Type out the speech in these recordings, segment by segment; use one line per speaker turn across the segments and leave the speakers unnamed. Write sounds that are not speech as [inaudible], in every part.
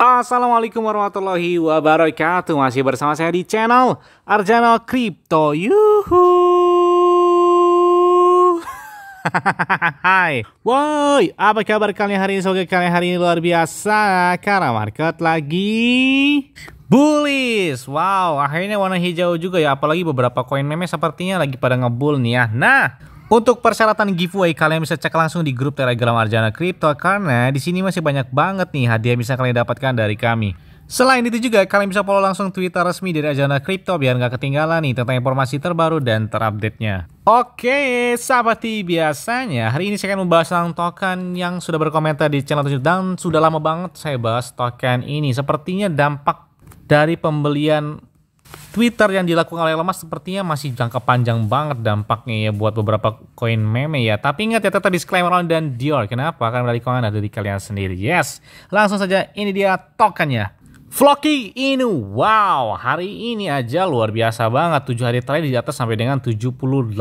Assalamualaikum warahmatullahi wabarakatuh Masih bersama saya di channel Arjana Crypto Yuhu [laughs] Hai Woi, apa kabar kalian hari ini? Semoga kalian hari ini luar biasa Karena market lagi bullish. Wow, akhirnya warna hijau juga ya. Apalagi beberapa koin meme sepertinya lagi pada ngebul nih ya. Nah, untuk persyaratan giveaway kalian bisa cek langsung di grup Telegram Arjana Crypto karena di sini masih banyak banget nih hadiah yang bisa kalian dapatkan dari kami. Selain itu juga kalian bisa follow langsung Twitter resmi dari Arjana Crypto biar nggak ketinggalan nih tentang informasi terbaru dan terupdate-nya. Oke, seperti biasanya hari ini saya akan membahas tentang token yang sudah berkomentar di channel tersebut dan sudah lama banget saya bahas token ini. Sepertinya dampak dari pembelian Twitter yang dilakukan oleh lemas sepertinya masih jangka panjang banget dampaknya ya buat beberapa koin meme ya. Tapi ingat ya tetap disclaimer on dan Dior. Kenapa? Karena dari koin ada di kalian sendiri. Yes. Langsung saja ini dia tokennya. Floki Inu, wow hari ini aja luar biasa banget 7 hari terakhir di atas sampai dengan 78%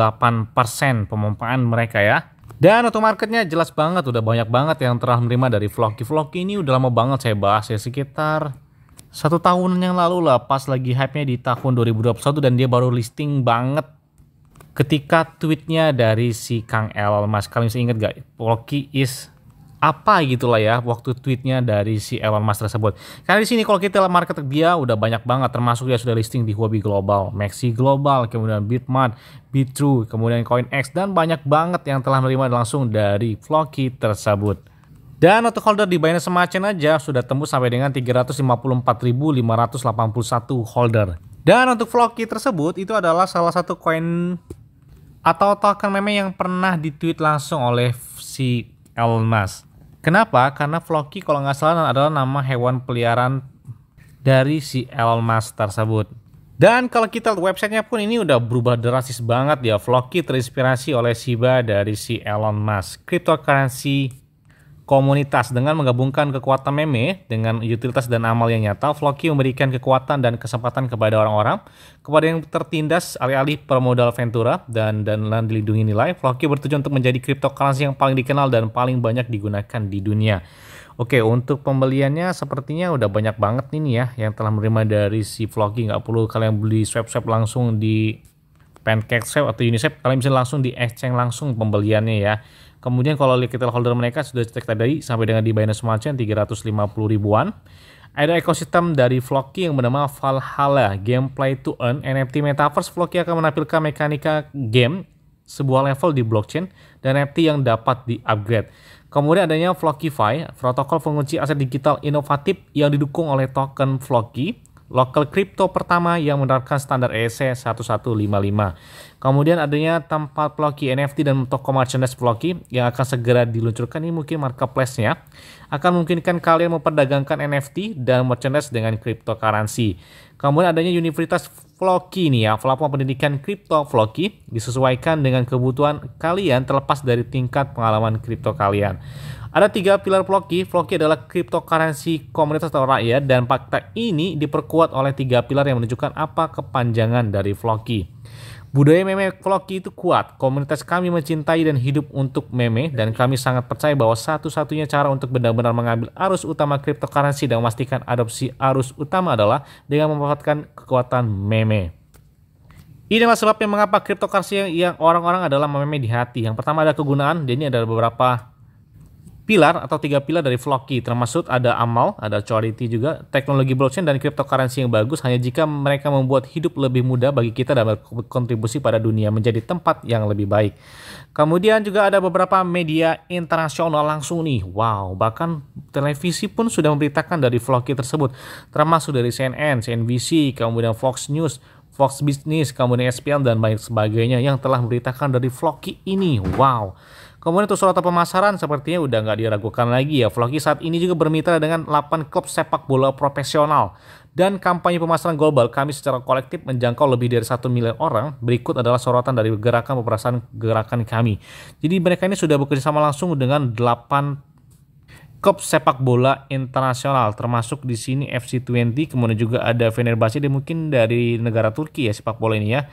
pemompaan mereka ya dan untuk marketnya jelas banget udah banyak banget yang telah menerima dari Floki Floki ini udah lama banget saya bahas ya sekitar satu tahun yang lalu lah pas lagi hype-nya di tahun 2021 dan dia baru listing banget ketika tweetnya dari si Kang L Mas kalian masih ingat gak Polki is apa gitu lah ya waktu tweetnya dari si Elon Musk tersebut karena di sini kalau kita lihat market dia udah banyak banget termasuk ya sudah listing di Huobi Global, Maxi Global, kemudian Bitmart, Bitrue, kemudian CoinX dan banyak banget yang telah menerima langsung dari Floki tersebut. Dan untuk holder di Binance Smart Chain aja sudah tembus sampai dengan 354.581 holder. Dan untuk Floki tersebut itu adalah salah satu koin atau token meme yang pernah ditweet langsung oleh si Elon Musk. Kenapa? Karena Floki kalau nggak salah adalah nama hewan peliharaan dari si Elon Musk tersebut. Dan kalau kita lihat websitenya pun ini udah berubah drastis banget ya. Floki terinspirasi oleh Shiba dari si Elon Musk. Cryptocurrency komunitas dengan menggabungkan kekuatan meme dengan utilitas dan amal yang nyata, Floki memberikan kekuatan dan kesempatan kepada orang-orang, kepada yang tertindas alih-alih permodal Ventura dan dan dilindungi nilai. Floki bertujuan untuk menjadi cryptocurrency yang paling dikenal dan paling banyak digunakan di dunia. Oke, untuk pembeliannya sepertinya udah banyak banget ini ya yang telah menerima dari si Floki. Nggak perlu kalian beli swap-swap langsung di Pancake Swap atau Uniswap, kalian bisa langsung di exchange langsung pembeliannya ya. Kemudian kalau detail holder mereka sudah cek tadi sampai dengan di Binance Smart Chain 350 ribuan. Ada ekosistem dari Floki yang bernama Valhalla, gameplay to earn, NFT Metaverse. Floki akan menampilkan mekanika game, sebuah level di blockchain, dan NFT yang dapat di-upgrade. Kemudian adanya Flockify, protokol pengunci aset digital inovatif yang didukung oleh token Floki lokal kripto pertama yang menerapkan standar EC1155. E Kemudian adanya tempat Ploki NFT dan toko merchandise Ploki yang akan segera diluncurkan ini mungkin marketplace-nya akan memungkinkan kalian memperdagangkan NFT dan merchandise dengan cryptocurrency. Kemudian adanya Universitas Floki nih ya, platform pendidikan kripto Floki disesuaikan dengan kebutuhan kalian terlepas dari tingkat pengalaman kripto kalian. Ada tiga pilar Floki. Floki adalah cryptocurrency komunitas atau rakyat dan fakta ini diperkuat oleh tiga pilar yang menunjukkan apa kepanjangan dari Floki. Budaya meme Floki itu kuat. Komunitas kami mencintai dan hidup untuk meme dan kami sangat percaya bahwa satu-satunya cara untuk benar-benar mengambil arus utama cryptocurrency dan memastikan adopsi arus utama adalah dengan memanfaatkan kekuatan meme. ini adalah sebabnya mengapa cryptocurrency yang orang-orang adalah meme di hati. Yang pertama ada kegunaan, dan ini ada beberapa pilar atau tiga pilar dari Flocky termasuk ada amal, ada charity juga, teknologi blockchain dan cryptocurrency yang bagus hanya jika mereka membuat hidup lebih mudah bagi kita dan berkontribusi pada dunia menjadi tempat yang lebih baik. Kemudian juga ada beberapa media internasional langsung nih. Wow, bahkan televisi pun sudah memberitakan dari Flocky tersebut termasuk dari CNN, CNBC, kemudian Fox News, Fox Business, kemudian ESPN dan banyak sebagainya yang telah memberitakan dari Flocky ini. Wow. Kemudian untuk surat pemasaran sepertinya udah nggak diragukan lagi ya. Vlogi saat ini juga bermitra dengan 8 klub sepak bola profesional. Dan kampanye pemasaran global kami secara kolektif menjangkau lebih dari satu miliar orang. Berikut adalah sorotan dari gerakan pemerasan gerakan kami. Jadi mereka ini sudah bekerja sama langsung dengan 8 klub sepak bola internasional termasuk di sini FC20 kemudian juga ada Fenerbahce dan mungkin dari negara Turki ya sepak bola ini ya.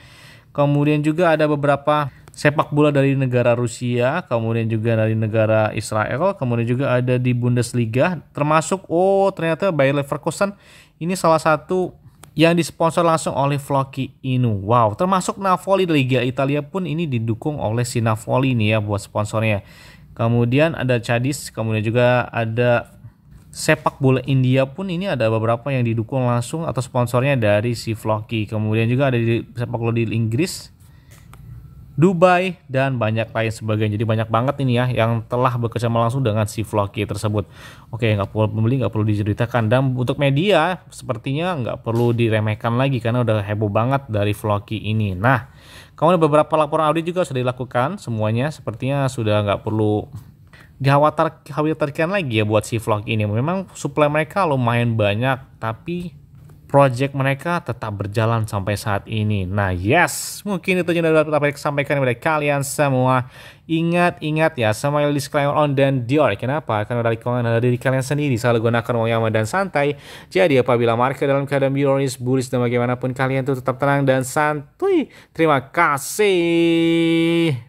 Kemudian juga ada beberapa sepak bola dari negara Rusia, kemudian juga dari negara Israel, kemudian juga ada di Bundesliga, termasuk oh ternyata Bayer Leverkusen ini salah satu yang disponsor langsung oleh Floki Inu. Wow, termasuk Napoli Liga Italia pun ini didukung oleh si Napoli nih ya buat sponsornya. Kemudian ada Chadis, kemudian juga ada sepak bola India pun ini ada beberapa yang didukung langsung atau sponsornya dari si Floki. Kemudian juga ada di sepak bola di Inggris, Dubai, dan banyak lain sebagainya. Jadi banyak banget ini ya yang telah bekerja langsung dengan si Vlogi tersebut. Oke, nggak perlu pembeli, nggak perlu diceritakan. Dan untuk media, sepertinya nggak perlu diremehkan lagi karena udah heboh banget dari Vlogi ini. Nah, kemudian beberapa laporan audit juga sudah dilakukan semuanya. Sepertinya sudah nggak perlu dikhawatirkan lagi ya buat si vlog ini. Memang suplai mereka lumayan banyak, tapi project mereka tetap berjalan sampai saat ini. Nah, yes, mungkin itu yang dapat saya sampaikan kepada kalian semua. Ingat-ingat ya, sama disclaimer on dan Dior. Kenapa? Karena dari kalian dari kalian sendiri selalu gunakan uang yang dan santai. Jadi apabila market dalam keadaan bioris, bullish dan bagaimanapun kalian itu tetap tenang dan santuy. Terima kasih.